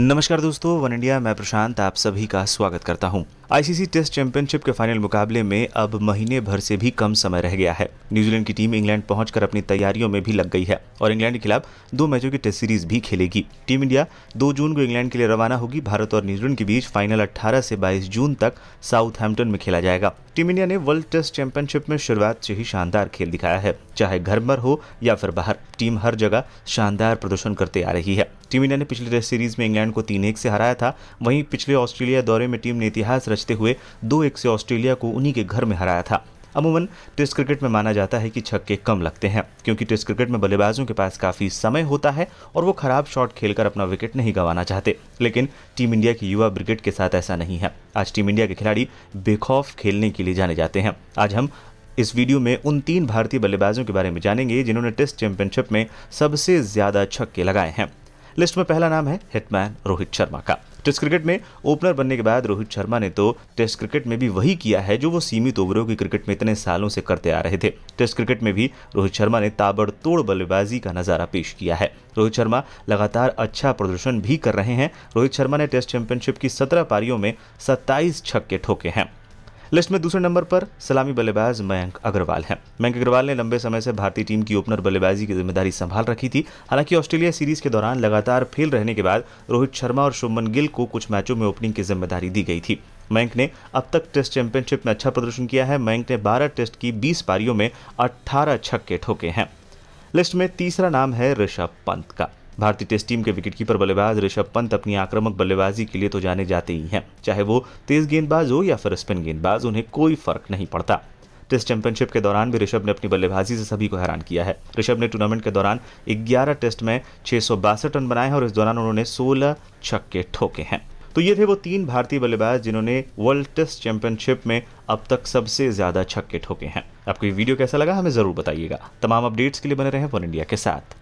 नमस्कार दोस्तों one India मैं प्रशांत आप सभी का स्वागत करता हूं आईसीसी टेस्ट चैंपियनशिप के फाइनल मुकाबले में अब महीने भर से भी कम समय रह गया है न्यूजीलैंड की टीम इंग्लैंड पहुंचकर अपनी तैयारियों में भी लग गई है और इंग्लैंड के खिलाफ दो मैचों की टेस्ट सीरीज भी खेलेगी टीम इंडिया 2 जून को इंग्लैंड के लिए रवाना होगी भारत और न्यूजीलैंड के बीच फाइनल अट्ठारह से बाईस जून तक साउथ में खेला जाएगा टीम इंडिया ने वर्ल्ड टेस्ट चैंपियनशिप में शुरुआत से ही शानदार खेल दिखाया है चाहे घर पर हो या फिर बाहर टीम हर जगह शानदार प्रदर्शन करते आ रही है टीम इंडिया ने पिछले टेस्ट सीरीज में इंग्लैंड को तीन एक से हराया था वहीं पिछले ऑस्ट्रेलिया दौरे में टीम ने इतिहास बचते हुए दो एक से ऑस्ट्रेलिया को उन्हीं के घर में हराया था अमूमन टेस्ट क्रिकेट में माना जाता है कि छक्के कम लगते हैं क्योंकि टेस्ट क्रिकेट में बल्लेबाजों के पास काफ़ी समय होता है और वो खराब शॉट खेलकर अपना विकेट नहीं गंवाना चाहते लेकिन टीम इंडिया की युवा ब्रिगेड के साथ ऐसा नहीं है आज टीम इंडिया के खिलाड़ी बेखौफ खेलने के लिए जाने जाते हैं आज हम इस वीडियो में उन तीन भारतीय बल्लेबाजों के बारे में जानेंगे जिन्होंने टेस्ट चैंपियनशिप में सबसे ज़्यादा छक्के लगाए हैं लिस्ट में पहला नाम है हिटमैन रोहित शर्मा का टेस्ट क्रिकेट में ओपनर बनने के बाद रोहित शर्मा ने तो टेस्ट क्रिकेट में भी वही किया है जो वो सीमित ओवरों की क्रिकेट में इतने सालों से करते आ रहे थे टेस्ट क्रिकेट में भी रोहित शर्मा ने ताबड़तोड़ बल्लेबाजी का नजारा पेश किया है रोहित शर्मा लगातार अच्छा प्रदर्शन भी कर रहे हैं रोहित शर्मा ने टेस्ट चैंपियनशिप की सत्रह पारियों में सत्ताईस छक्के ठोके हैं लिस्ट में दूसरे नंबर पर सलामी बल्लेबाज मयंक अग्रवाल हैं मयंक अग्रवाल ने लंबे समय से भारतीय टीम की ओपनर बल्लेबाजी की जिम्मेदारी संभाल रखी थी हालांकि ऑस्ट्रेलिया सीरीज के दौरान लगातार फेल रहने के बाद रोहित शर्मा और शुभमन गिल को कुछ मैचों में ओपनिंग की जिम्मेदारी दी गई थी मयंक ने अब तक टेस्ट चैंपियनशिप में अच्छा प्रदर्शन किया है मयंक ने 12 टेस्ट की 20 पारियों में 18 छक्के ठोके हैं लिस्ट में तीसरा नाम है ऋषभ पंत का भारतीय टेस्ट टीम के विकेटकीपर बल्लेबाज ऋषभ पंत अपनी आक्रामक बल्लेबाजी के लिए तो जाने जाते ही हैं चाहे वो तेज गेंदबाज हो या फिर स्पिन गेंदबाज उन्हें कोई फर्क नहीं पड़ता टेस्ट चैंपियनशिप के दौरान भी ऋषभ ने अपनी बल्लेबाजी से सभी को हैरान किया है ऋषभ ने टूर्नामेंट के दौरान 11 टेस्ट में छह रन बनाए हैं और इस दौरान उन्होंने 16 छक्के ठोके हैं तो ये थे वो तीन भारतीय बल्लेबाज जिन्होंने वर्ल्ड टेस्ट चैंपियनशिप में अब तक सबसे ज्यादा छक्के ठोके हैं आपको ये वीडियो कैसा लगा हमें जरूर बताइएगा तमाम अपडेट्स के लिए बने रहे वन इंडिया के साथ